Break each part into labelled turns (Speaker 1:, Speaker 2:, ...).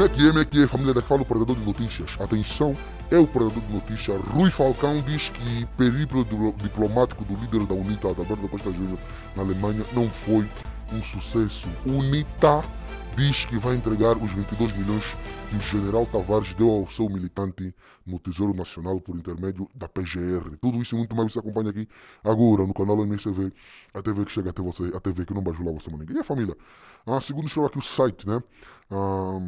Speaker 1: MQM é, é, é que é família da que fala o predador de notícias. Atenção, é o predador de notícias. Rui Falcão diz que periplo diplomático do líder da UNITA, Adalberto Costa Júnior, na Alemanha, não foi um sucesso. UNITA diz que vai entregar os 22 milhões que o general Tavares deu ao seu militante no Tesouro Nacional por intermédio da PGR. Tudo isso e muito mais você acompanha aqui agora no canal MCV, a TV que chega até você, a TV que não bajula você, ninguém. E a família? Ah, segundo escreveu aqui o site, né? Ah,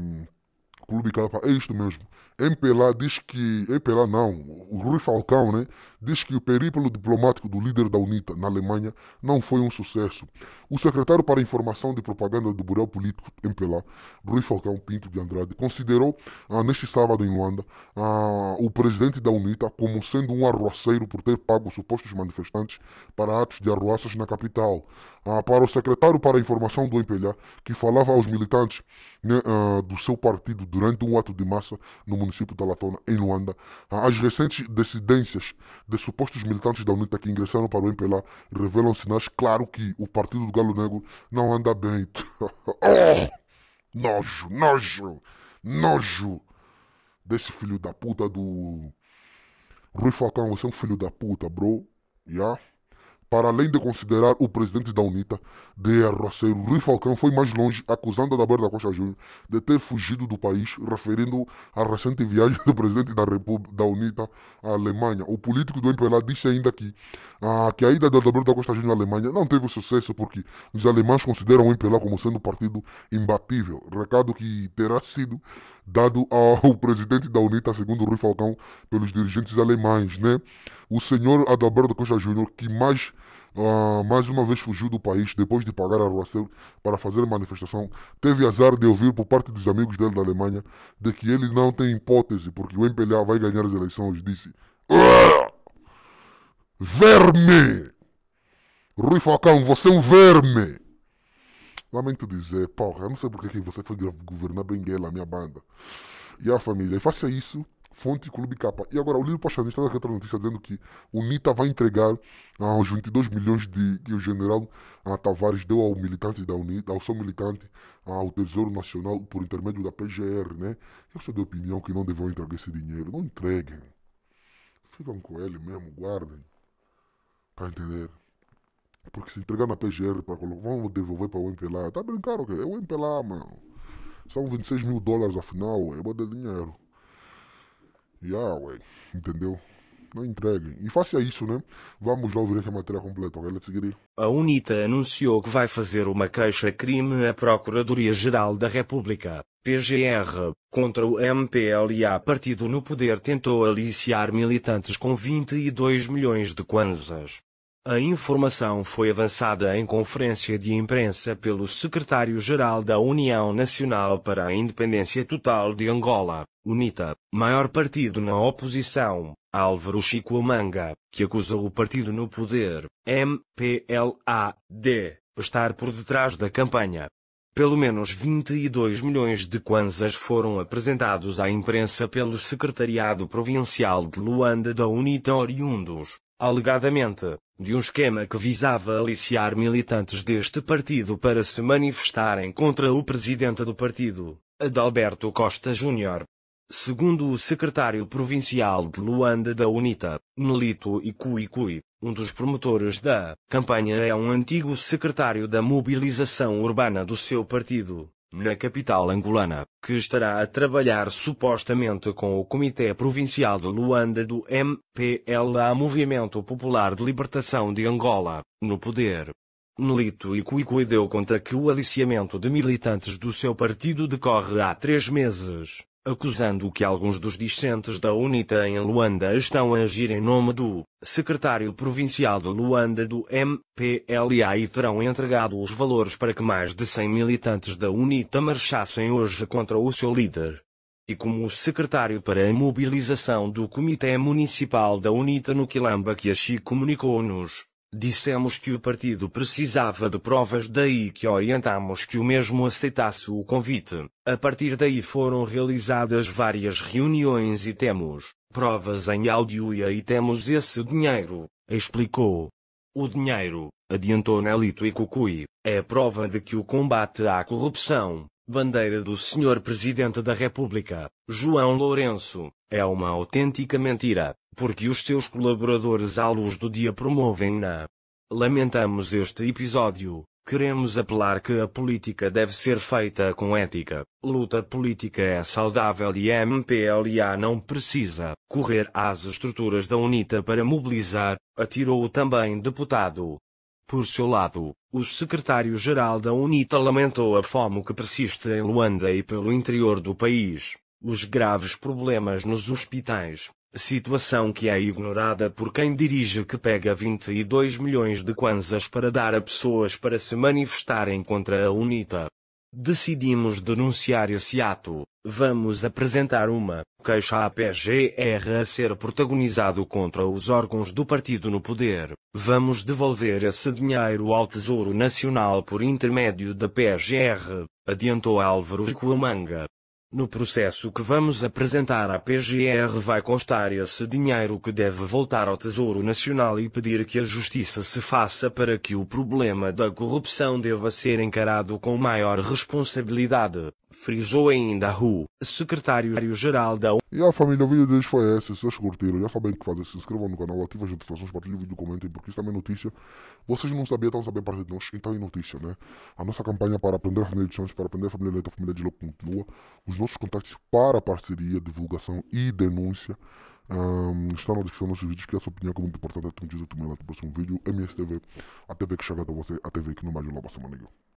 Speaker 1: clube É isto mesmo. MPLA diz que. MPLA não, o Rui Falcão, né? Diz que o períplo diplomático do líder da UNITA na Alemanha não foi um sucesso. O secretário para Informação de Propaganda do Bureau Político MPLA, Rui Falcão Pinto de Andrade, considerou ah, neste sábado em Luanda ah, o presidente da UNITA como sendo um arroaceiro por ter pago supostos manifestantes para atos de arruaças na capital. Ah, para o secretário para a informação do MPLA, que falava aos militantes né, ah, do seu partido durante um ato de massa no município da Latona, em Luanda, ah, as recentes dissidências de supostos militantes da UNITA que ingressaram para o MPLA revelam sinais claro que o partido do Galo Negro não anda bem. oh! Nojo, nojo, nojo desse filho da puta do Rui Falcão, você é um filho da puta, bro. Yeah? Para além de considerar o presidente da UNITA, de arroceiro, Rui Falcão foi mais longe, acusando Adalberto da Costa Júnior de ter fugido do país, referindo à recente viagem do presidente da, República, da UNITA à Alemanha. O político do MPLA disse ainda que, ah, que a ida de Adalberto da Costa Júnior à Alemanha não teve sucesso porque os alemães consideram o MPLA como sendo um partido imbatível. Recado que terá sido dado ao presidente da UNITA, segundo Rui Falcão, pelos dirigentes alemães, né? O senhor Adalberto Costa Júnior, que mais, uh, mais uma vez fugiu do país depois de pagar a Ruaceu para fazer manifestação, teve azar de ouvir por parte dos amigos dele da Alemanha de que ele não tem hipótese, porque o MPLA vai ganhar as eleições, disse. Ah! Verme! Rui Falcão, você é um verme! Lamento dizer, porra, eu não sei porque que você foi governar Benguela, minha banda. E a família, e faça isso, fonte Clube Capa. E agora, o livro Paixão está naquela notícia dizendo que o NITA vai entregar ah, os 22 milhões de, que o general ah, Tavares deu ao militante da UNITA, ao seu militante, ah, ao Tesouro Nacional, por intermédio da PGR, né? Eu sou de opinião que não devam entregar esse dinheiro. Não entreguem. Ficam com ele mesmo, guardem. Tá entendendo? Porque se entregar na PGR para colocar, vão devolver para o MPLA. Tá brincando o quê? É o MPLA, mano. São 26 mil dólares afinal, é bastante dinheiro. Yeah, ué. Entendeu? não entreguem. E faça isso, né? Vamos lá ouvir aqui a matéria completa, ok? Let's get A
Speaker 2: UNITA anunciou que vai fazer uma queixa-crime à Procuradoria-Geral da República, PGR, contra o MPLA. Partido no poder tentou aliciar militantes com 22 milhões de kwanzas, a informação foi avançada em conferência de imprensa pelo secretário-geral da União Nacional para a Independência Total de Angola, UNITA, maior partido na oposição, Álvaro Chico Amanga, que acusa o partido no poder, MPLA, de estar por detrás da campanha. Pelo menos 22 milhões de kwanzas foram apresentados à imprensa pelo Secretariado Provincial de Luanda da UNITA oriundos alegadamente, de um esquema que visava aliciar militantes deste partido para se manifestarem contra o presidente do partido, Adalberto Costa Júnior. Segundo o secretário provincial de Luanda da UNITA, Nelito Ikuikui, um dos promotores da campanha é um antigo secretário da mobilização urbana do seu partido, na capital angolana, que estará a trabalhar supostamente com o Comitê Provincial de Luanda do MPLA Movimento Popular de Libertação de Angola, no poder. Nolito e deu conta que o aliciamento de militantes do seu partido decorre há três meses acusando que alguns dos discentes da UNITA em Luanda estão a agir em nome do secretário provincial de Luanda do MPLA e terão entregado os valores para que mais de 100 militantes da UNITA marchassem hoje contra o seu líder. E como o secretário para a mobilização do Comitê Municipal da UNITA no Quilamba que comunicou-nos, Dissemos que o partido precisava de provas, daí que orientamos que o mesmo aceitasse o convite. A partir daí foram realizadas várias reuniões e temos provas em áudio e aí temos esse dinheiro, explicou. O dinheiro, adiantou Nelito e Cucui, é prova de que o combate à corrupção, Bandeira do Sr. Presidente da República, João Lourenço, é uma autêntica mentira, porque os seus colaboradores à luz do dia promovem-na. Lamentamos este episódio. Queremos apelar que a política deve ser feita com ética. Luta política é saudável e a MPLA não precisa correr às estruturas da UNITA para mobilizar, atirou também deputado. Por seu lado, o secretário-geral da UNITA lamentou a fome que persiste em Luanda e pelo interior do país, os graves problemas nos hospitais, situação que é ignorada por quem dirige que pega 22 milhões de kwanzas para dar a pessoas para se manifestarem contra a UNITA. Decidimos denunciar esse ato. Vamos apresentar uma queixa à PGR a ser protagonizado contra os órgãos do partido no poder. Vamos devolver esse dinheiro ao Tesouro Nacional por intermédio da PGR, adiantou Álvaro Cuamanga. No processo que vamos apresentar à PGR vai constar esse dinheiro que deve voltar ao Tesouro Nacional e pedir que a justiça se faça para que o problema da corrupção deva ser encarado com maior responsabilidade. Frisou ainda Ru, secretário-geral da ONU.
Speaker 1: E a família, o vídeo deles foi esse. Vocês curtiram, já sabem o que fazer. Se inscrevam no canal, ativem as notificações, partilhem o vídeo, comentem, porque isso também é notícia. Vocês não sabiam, estão sabendo parte de nós, então é notícia, né? A nossa campanha para aprender a família de Santos, para aprender a família Leite, a família de Lobo continua. Os nossos contactos para parceria, divulgação e denúncia um, está na descrição dos nossos vídeos, que a sua opinião que é muito importante. É um dia, a tua lá no próximo vídeo. MSTV, a TV que chega até você, a TV que não mais logo a semana. Eu.